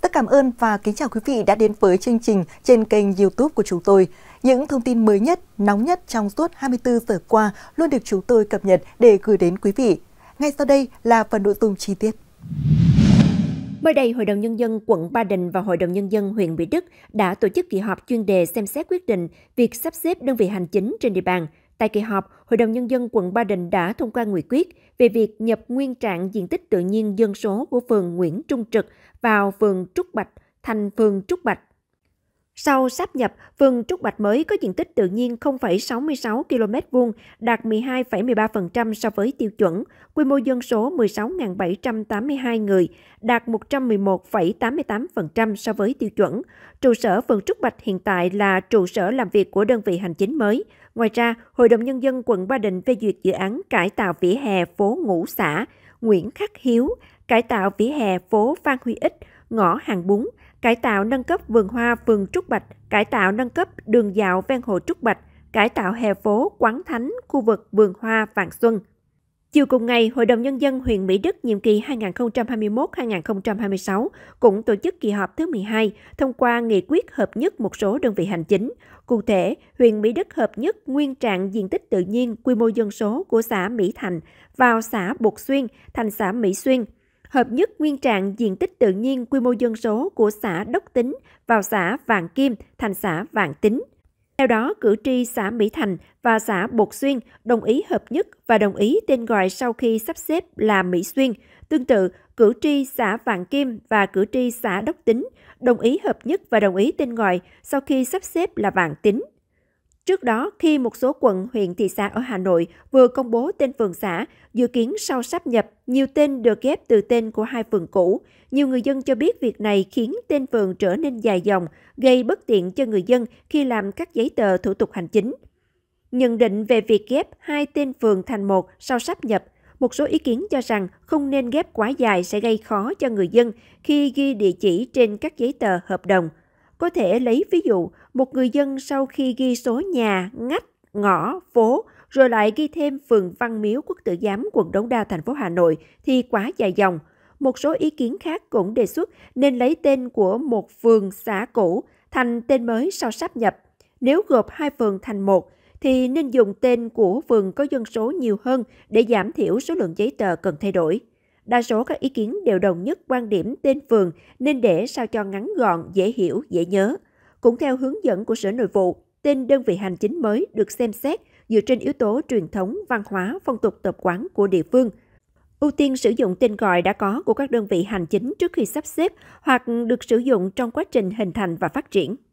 tất cảm ơn và kính chào quý vị đã đến với chương trình trên kênh YouTube của chúng tôi. Những thông tin mới nhất, nóng nhất trong suốt 24 giờ qua luôn được chúng tôi cập nhật để gửi đến quý vị. Ngay sau đây là phần nội dung chi tiết. Mới đây, Hội đồng Nhân dân quận Ba Đình và Hội đồng Nhân dân huyện Mỹ Đức đã tổ chức kỳ họp chuyên đề xem xét quyết định việc sắp xếp đơn vị hành chính trên địa bàn. Tại kỳ họp, Hội đồng Nhân dân quận Ba Đình đã thông qua nghị quyết về việc nhập nguyên trạng diện tích tự nhiên dân số của phường Nguyễn Trung Trực vào phường Trúc Bạch thành phường Trúc Bạch. Sau sáp nhập, phường Trúc Bạch mới có diện tích tự nhiên 0,66 km vuông, đạt 12,13% so với tiêu chuẩn, quy mô dân số 16.782 người, đạt 111,88% so với tiêu chuẩn. Trụ sở phường Trúc Bạch hiện tại là trụ sở làm việc của đơn vị hành chính mới. Ngoài ra, Hội đồng Nhân dân quận Ba Đình phê duyệt dự án cải tạo vỉa hè phố Ngũ Xã, Nguyễn Khắc Hiếu, cải tạo vỉa hè phố Phan Huy Ích, ngõ Hàng Bún, cải tạo nâng cấp vườn hoa vườn Trúc Bạch, cải tạo nâng cấp đường dạo ven hồ Trúc Bạch, cải tạo hè phố Quán Thánh, khu vực vườn hoa Vạn Xuân. Chiều cùng ngày, Hội đồng Nhân dân huyện Mỹ Đức nhiệm kỳ 2021-2026 cũng tổ chức kỳ họp thứ 12 thông qua nghị quyết hợp nhất một số đơn vị hành chính. Cụ thể, huyện Mỹ Đức hợp nhất nguyên trạng diện tích tự nhiên quy mô dân số của xã Mỹ Thành vào xã Bột Xuyên thành xã Mỹ Xuyên, hợp nhất nguyên trạng diện tích tự nhiên quy mô dân số của xã Đốc Tính vào xã Vạn Kim thành xã Vạn Tính. Theo đó, cử tri xã Mỹ Thành và xã Bột Xuyên đồng ý hợp nhất và đồng ý tên gọi sau khi sắp xếp là Mỹ Xuyên. Tương tự, cử tri xã Vạn Kim và cử tri xã Đốc Tính đồng ý hợp nhất và đồng ý tên gọi sau khi sắp xếp là Vạn Tính. Trước đó, khi một số quận, huyện, thị xã ở Hà Nội vừa công bố tên phường xã, dự kiến sau sắp nhập, nhiều tên được ghép từ tên của hai phường cũ. Nhiều người dân cho biết việc này khiến tên phường trở nên dài dòng, gây bất tiện cho người dân khi làm các giấy tờ thủ tục hành chính. Nhận định về việc ghép hai tên phường thành một sau sắp nhập, một số ý kiến cho rằng không nên ghép quá dài sẽ gây khó cho người dân khi ghi địa chỉ trên các giấy tờ hợp đồng – có thể lấy ví dụ, một người dân sau khi ghi số nhà, ngách, ngõ, phố, rồi lại ghi thêm phường Văn Miếu Quốc Tử Giám quận Đống Đa thành phố Hà Nội thì quá dài dòng. Một số ý kiến khác cũng đề xuất nên lấy tên của một phường xã cũ thành tên mới sau sáp nhập. Nếu gộp hai phường thành một thì nên dùng tên của phường có dân số nhiều hơn để giảm thiểu số lượng giấy tờ cần thay đổi. Đa số các ý kiến đều đồng nhất quan điểm tên phường nên để sao cho ngắn gọn, dễ hiểu, dễ nhớ. Cũng theo hướng dẫn của Sở Nội vụ, tên đơn vị hành chính mới được xem xét dựa trên yếu tố truyền thống, văn hóa, phong tục tập quán của địa phương. Ưu tiên sử dụng tên gọi đã có của các đơn vị hành chính trước khi sắp xếp hoặc được sử dụng trong quá trình hình thành và phát triển.